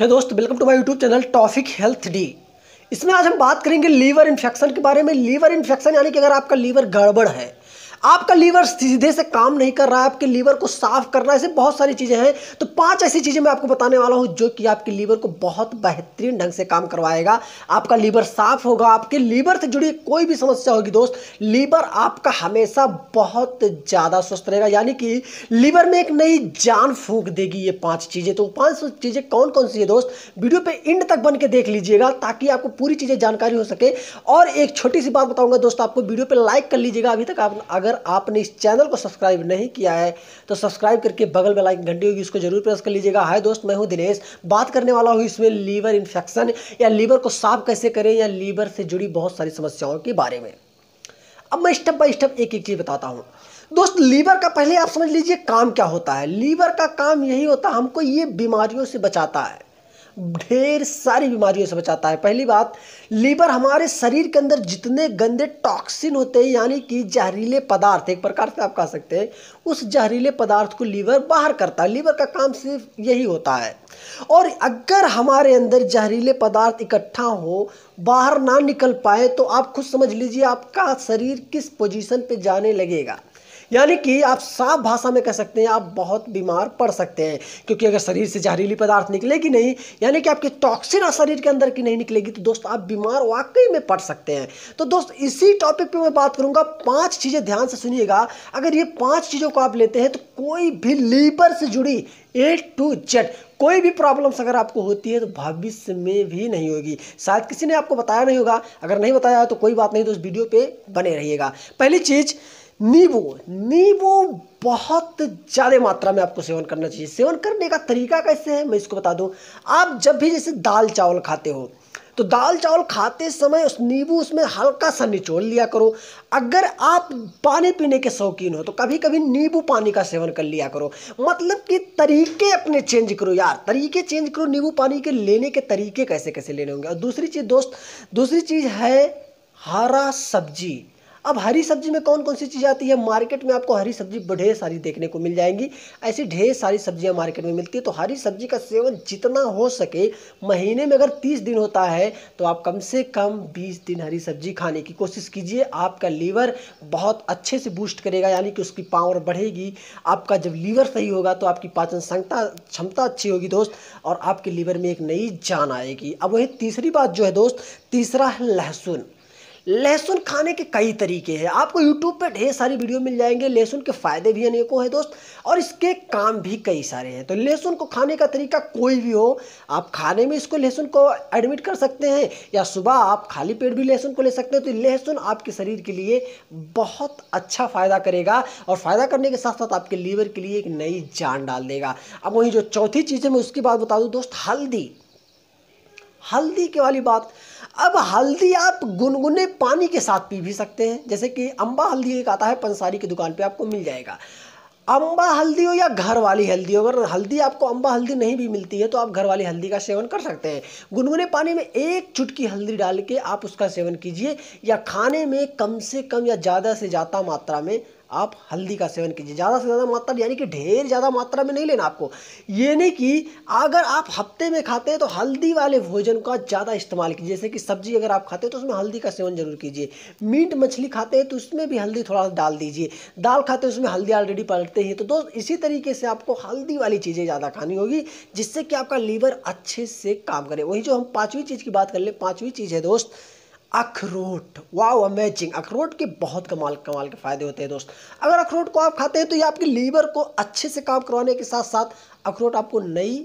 है दोस्त welcome to my YouTube channel topic health डी इसमें आज हम बात करेंगे लीवर इन्फेक्शन के बारे में लीवर इन्फेक्शन यानी कि अगर आपका लीवर गड़बड़ है आपका लीवर सीधे से काम नहीं कर रहा है आपके लीवर को साफ करना ऐसे बहुत सारी चीज़ें हैं तो पांच ऐसी चीज़ें मैं आपको बताने वाला हूं जो कि आपके लीवर को बहुत बेहतरीन ढंग से काम करवाएगा आपका लीवर साफ होगा आपके लीवर से जुड़ी कोई भी समस्या होगी दोस्त लीवर आपका हमेशा बहुत ज़्यादा स्वस्थ रहेगा यानी कि लीवर में एक नई जान फूक देगी ये पांच चीज़ें तो पांच चीज़ें कौन कौन सी है दोस्त वीडियो पे एंड तक बन के देख लीजिएगा ताकि आपको पूरी चीज़ें जानकारी हो सके और एक छोटी सी बात बताऊंगा दोस्त आपको वीडियो पे लाइक कर लीजिएगा अभी तक आप अगर अगर आपने इस चैनल को सब्सक्राइब नहीं किया है तो सब्सक्राइब करके बगल में लाइक घंटी होगी उसको जरूर प्रेस कर लीजिएगा हाय दोस्त मैं हूं दिनेश बात करने वाला हूं इसमें लीवर इन्फेक्शन या लीवर को साफ कैसे करें या लीवर से जुड़ी बहुत सारी समस्याओं के बारे में अब मैं स्टेप बाई स्टेप एक एक चीज़ बताता हूँ दोस्त लीवर का पहले आप समझ लीजिए काम क्या होता है लीवर का काम यही होता है हमको ये बीमारियों से बचाता है ढेर सारी बीमारियों से बचाता है पहली बात लीवर हमारे शरीर के अंदर जितने गंदे टॉक्सिन होते हैं यानी कि जहरीले पदार्थ एक प्रकार से आप कह सकते हैं उस जहरीले पदार्थ को लीवर बाहर करता है लीवर का काम सिर्फ यही होता है और अगर हमारे अंदर जहरीले पदार्थ इकट्ठा हो बाहर ना निकल पाए तो आप खुद समझ लीजिए आपका शरीर किस पोजीशन पे जाने लगेगा यानी कि आप साफ भाषा में कह सकते हैं आप बहुत बीमार पड़ सकते हैं क्योंकि अगर शरीर से जहरीली पदार्थ निकलेगी नहीं यानी कि आपकी टॉक्सिन आप शरीर के अंदर की नहीं निकलेगी तो दोस्त आप बीमार वाकई में पड़ सकते हैं तो दोस्त इसी टॉपिक पर मैं बात करूँगा पाँच चीज़ें ध्यान से सुनिएगा अगर ये पाँच चीज़ों को आप लेते हैं तो कोई भी लीवर से जुड़ी ए टू जेड कोई भी प्रॉब्लम्स अगर आपको होती है तो भविष्य में भी नहीं होगी शायद किसी ने आपको बताया नहीं होगा अगर नहीं बताया तो कोई बात नहीं तो इस वीडियो पे बने रहिएगा पहली चीज़ नींबू नींबू बहुत ज़्यादा मात्रा में आपको सेवन करना चाहिए सेवन करने का तरीका कैसे है मैं इसको बता दूँ आप जब भी जैसे दाल चावल खाते हो तो दाल चावल खाते समय उस नींबू उसमें हल्का सा निचोड़ लिया करो अगर आप पानी पीने के शौकीन हो तो कभी कभी नींबू पानी का सेवन कर लिया करो मतलब कि तरीके अपने चेंज करो यार तरीके चेंज करो नींबू पानी के लेने के तरीके कैसे कैसे लेने होंगे और दूसरी चीज़ दोस्त दूसरी चीज़ है हरा सब्जी अब हरी सब्जी में कौन कौन सी चीज़ आती है मार्केट में आपको हरी सब्जी ढेर सारी देखने को मिल जाएंगी ऐसी ढेर सारी सब्जियां मार्केट में मिलती है तो हरी सब्जी का सेवन जितना हो सके महीने में अगर तीस दिन होता है तो आप कम से कम बीस दिन हरी सब्जी खाने की कोशिश कीजिए आपका लीवर बहुत अच्छे से बूस्ट करेगा यानी कि उसकी पावर बढ़ेगी आपका जब लीवर सही होगा तो आपकी पाचन क्षमता क्षमता अच्छी होगी दोस्त और आपके लीवर में एक नई जान आएगी अब वही तीसरी बात जो है दोस्त तीसरा है लहसुन लहसुन खाने के कई तरीके हैं आपको यूट्यूब पर ढेर सारी वीडियो मिल जाएंगे लहसुन के फ़ायदे भी अनेकों हैं दोस्त और इसके काम भी कई सारे हैं तो लहसुन को खाने का तरीका कोई भी हो आप खाने में इसको लहसुन को एडमिट कर सकते हैं या सुबह आप खाली पेट भी लहसुन को ले सकते हैं तो लहसुन आपके शरीर के लिए बहुत अच्छा फ़ायदा करेगा और फ़ायदा करने के साथ साथ आपके लीवर के लिए एक नई जान डाल देगा अब वही जो चौथी चीज़ है मैं उसकी बात बता दूँ दोस्त हल्दी हल्दी के वाली बात अब हल्दी आप गुनगुने पानी के साथ पी भी सकते हैं जैसे कि अम्बा हल्दी एक आता है पंसारी की दुकान पे आपको मिल जाएगा अम्बा हल्दी हो या घर वाली हल्दी हो अगर हल्दी आपको अम्बा हल्दी नहीं भी मिलती है तो आप घर वाली हल्दी का सेवन कर सकते हैं गुनगुने पानी में एक चुटकी हल्दी डाल के आप उसका सेवन कीजिए या खाने में कम से कम या ज़्यादा से ज़्यादा मात्रा में आप हल्दी का सेवन कीजिए ज़्यादा से ज़्यादा मात्रा यानी कि ढेर ज़्यादा मात्रा में नहीं लेना आपको ये नहीं कि अगर आप हफ्ते में खाते हैं तो हल्दी वाले भोजन का ज़्यादा इस्तेमाल कीजिए जैसे कि सब्जी अगर आप खाते हैं तो उसमें हल्दी का सेवन जरूर कीजिए मीट मछली खाते हैं तो उसमें भी हल्दी थोड़ा डाल दीजिए दाल खाते हैं तो उसमें हल्दी ऑलरेडी पलटते ही तो दोस्त इसी तरीके से आपको हल्दी वाली चीज़ें ज़्यादा खानी होगी जिससे कि आपका लीवर अच्छे से काम करे वही जो हम पाँचवीं चीज़ की बात कर ले पाँचवीं चीज़ है दोस्त अखरोट वाओ अमेजिंग अखरोट के बहुत कमाल कमाल के फ़ायदे होते हैं दोस्त अगर अखरोट को आप खाते हैं तो ये आपके लीवर को अच्छे से काम करवाने के साथ साथ अखरोट आपको नई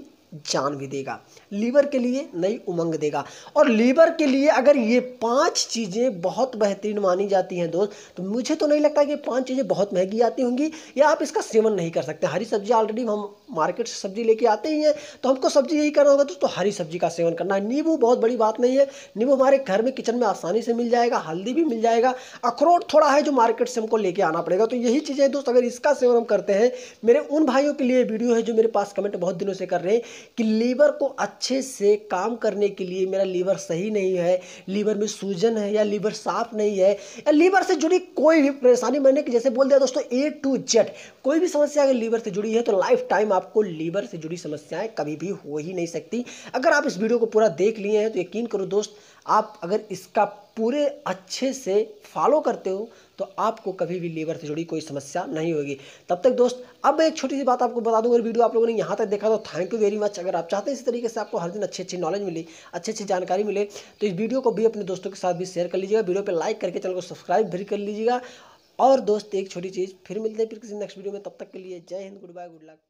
जान भी देगा लीवर के लिए नई उमंग देगा और लीवर के लिए अगर ये पांच चीज़ें बहुत बेहतरीन मानी जाती हैं दोस्त तो मुझे तो नहीं लगता कि पांच चीज़ें बहुत महंगी आती होंगी या आप इसका सेवन नहीं कर सकते हरी सब्जी ऑलरेडी हम मार्केट से सब्जी लेके आते ही हैं तो हमको सब्जी यही करना होगा दोस्तों तो हरी सब्जी का सेवन करना है नींबू बहुत बड़ी बात नहीं है नींबू हमारे घर में किचन में आसानी से मिल जाएगा हल्दी भी मिल जाएगा अखरोट थोड़ा है जो मार्केट से हमको लेके आना पड़ेगा तो यही चीज़ें दोस्त अगर इसका सेवन हम करते हैं मेरे उन भाइयों के लिए वीडियो है जो मेरे पास कमेंट बहुत दिनों से कर रहे हैं कि लीवर को अच्छा अच्छे से काम करने के लिए मेरा लीवर सही नहीं है लीवर में सूजन है या लीवर साफ नहीं है या लीवर से जुड़ी कोई भी परेशानी मैंने जैसे बोल दिया दोस्तों ए टू जेड कोई भी समस्या अगर लीवर से जुड़ी है तो लाइफ टाइम आपको लीवर से जुड़ी समस्याएं कभी भी हो ही नहीं सकती अगर आप इस वीडियो को पूरा देख लिए हैं तो यकीन करो दोस्त आप अगर इसका पूरे अच्छे से फॉलो करते हो तो आपको कभी भी लीवर से जुड़ी कोई समस्या नहीं होगी तब तक दोस्त अब एक छोटी सी बात आपको बता दूँ अगर वीडियो आप लोगों ने यहाँ तक देखा तो थैंक यू वेरी मच अगर आप चाहते हैं इस तरीके से आपको हर दिन अच्छी अच्छी नॉलेज मिले अच्छी अच्छी जानकारी मिले तो इस वीडियो को भी अपने दोस्तों के साथ भी शेयर कर लीजिएगा वीडियो पर लाइक करके चैनल को सब्सक्राइब भी कर लीजिएगा और दोस्त एक छोटी चीज़ फिर मिलते हैं फिर किसी नेक्स्ट वीडियो में तब तक के लिए जय हिंद गुड बाय गुड लक